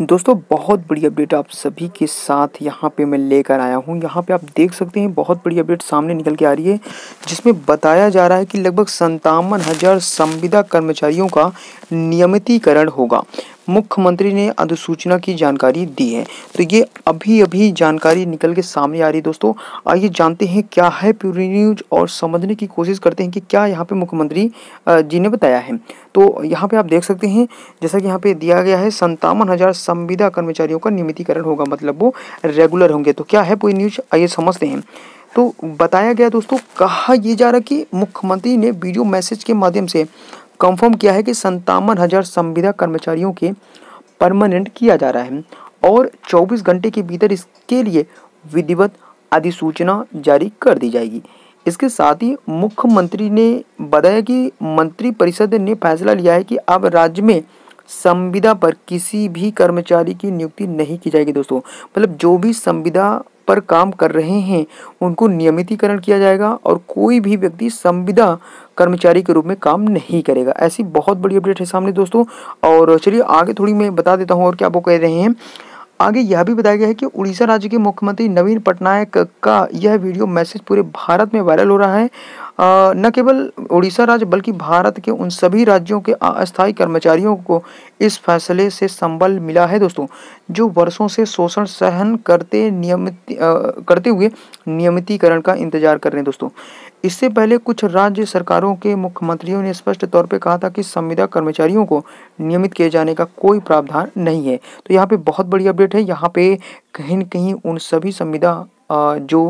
दोस्तों बहुत बड़ी अपडेट आप सभी के साथ यहाँ पे मैं लेकर आया हूँ यहाँ पे आप देख सकते हैं बहुत बड़ी अपडेट सामने निकल के आ रही है जिसमें बताया जा रहा है कि लगभग संतावन हज़ार संविदा कर्मचारियों का नियमितीकरण होगा मुख्यमंत्री ने अधिसूचना की जानकारी दी है तो ये अभी अभी जानकारी निकल के सामने आ रही है दोस्तों आइए जानते हैं क्या है पूरी न्यूज और समझने की कोशिश करते हैं कि क्या यहाँ पे मुख्यमंत्री जी ने बताया है तो यहाँ पे आप देख सकते हैं जैसा कि यहाँ पे दिया गया है संतावन हज़ार संविदा कर्मचारियों का नियमितीकरण होगा मतलब वो रेगुलर होंगे तो क्या है पूरी न्यूज आइए समझते हैं तो बताया गया दोस्तों कहा यह जा रहा कि मुख्यमंत्री ने वीडियो मैसेज के माध्यम से कंफर्म किया है कि संतावन हज़ार संविदा कर्मचारियों के परमानेंट किया जा रहा है और 24 घंटे के भीतर इसके लिए विधिवत अधिसूचना जारी कर दी जाएगी इसके साथ ही मुख्यमंत्री ने बताया कि मंत्रिपरिषद ने फैसला लिया है कि अब राज्य में संविदा पर किसी भी कर्मचारी की नियुक्ति नहीं की जाएगी दोस्तों मतलब जो भी संविदा पर काम कर रहे हैं उनको नियमितीकरण किया जाएगा और कोई भी व्यक्ति संविदा कर्मचारी के रूप में काम नहीं करेगा ऐसी बहुत बड़ी अपडेट है सामने दोस्तों और चलिए आगे थोड़ी मैं बता देता हूँ और क्या वो कह रहे हैं आगे यह भी बताया गया है कि उड़ीसा राज्य के मुख्यमंत्री नवीन पटनायक का यह वीडियो मैसेज पूरे भारत में वायरल हो रहा है न केवल उड़ीसा राज्य बल्कि भारत के उन सभी राज्यों के अस्थायी कर्मचारियों को इस फैसले से संबल मिला है दोस्तों जो वर्षों से शोषण सहन करते नियमित करते हुए नियमितीकरण का इंतजार कर रहे हैं दोस्तों इससे पहले कुछ राज्य सरकारों के मुख्यमंत्रियों ने स्पष्ट तौर पर कहा था कि संविदा कर्मचारियों को नियमित किए जाने का कोई प्रावधान नहीं है तो यहाँ पे बहुत बड़ी अपडेट है यहाँ पे कहीं न कहीं उन सभी संविदा जो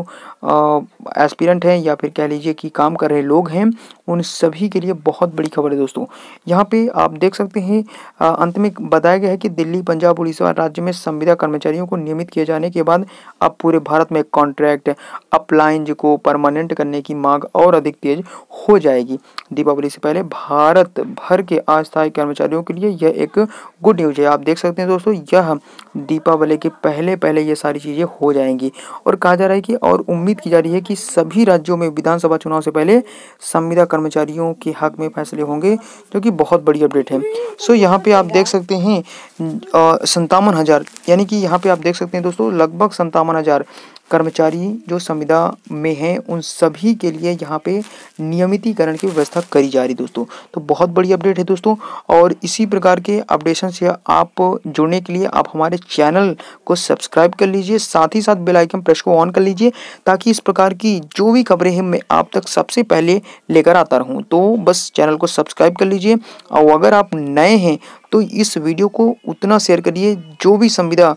एस्पिरेंट हैं या फिर कह लीजिए कि काम कर रहे लोग हैं उन सभी के लिए बहुत बड़ी खबर है दोस्तों यहाँ पे आप देख सकते हैं अंत में बताया गया है कि दिल्ली पंजाब उड़ीसा राज्य में संविदा कर्मचारियों को नियमित किए जाने के बाद अब पूरे भारत में कॉन्ट्रैक्ट अपलाइंज को परमानेंट करने की मांग और अधिक तेज हो जाएगी दीपावली से पहले भारत भर के अस्थायी कर्मचारियों के लिए यह एक गुड न्यूज है आप देख सकते हैं दोस्तों यह दीपावली के पहले पहले ये सारी चीज़ें हो जाएंगी और कहा जा रहा है कि और उम्मीद की जा रही है कि सभी राज्यों में विधानसभा चुनाव से पहले संविदा कर्मचारियों के हक में फैसले होंगे जो कि बहुत बड़ी अपडेट है सो यहाँ पे आप देख सकते हैं संतावन हज़ार यानी कि यहाँ पे आप देख सकते हैं दोस्तों लगभग संतावन हज़ार कर्मचारी जो संविदा में हैं उन सभी के लिए यहाँ पे नियमितीकरण की व्यवस्था करी जा रही दोस्तों तो बहुत बड़ी अपडेट है दोस्तों और इसी प्रकार के अपडेशन से आप जुड़ने के लिए आप हमारे चैनल को सब्सक्राइब कर लीजिए साथ ही साथ बेल आइकन प्रेस को ऑन कर लीजिए ताकि इस प्रकार की जो भी खबरें हैं मैं आप तक सबसे पहले लेकर आता रहूँ तो बस चैनल को सब्सक्राइब कर लीजिए और अगर आप नए हैं तो इस वीडियो को उतना शेयर करिए जो भी संविदा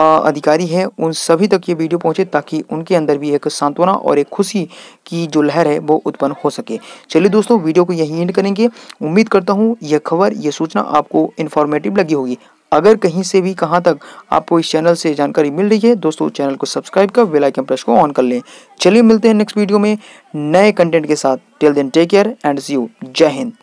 अधिकारी हैं उन सभी तक ये वीडियो पहुंचे ताकि उनके अंदर भी एक सांत्वना और एक खुशी की जो लहर है वो उत्पन्न हो सके चलिए दोस्तों वीडियो को यहीं एंड करेंगे उम्मीद करता हूँ यह खबर यह सूचना आपको इन्फॉर्मेटिव लगी होगी अगर कहीं से भी कहाँ तक आपको इस चैनल से जानकारी मिल रही है दोस्तों चैनल को सब्सक्राइब कर बेल आइकन प्रेस को ऑन कर लें चलिए मिलते हैं नेक्स्ट वीडियो में नए कंटेंट के साथ till then take care and see you जय हिंद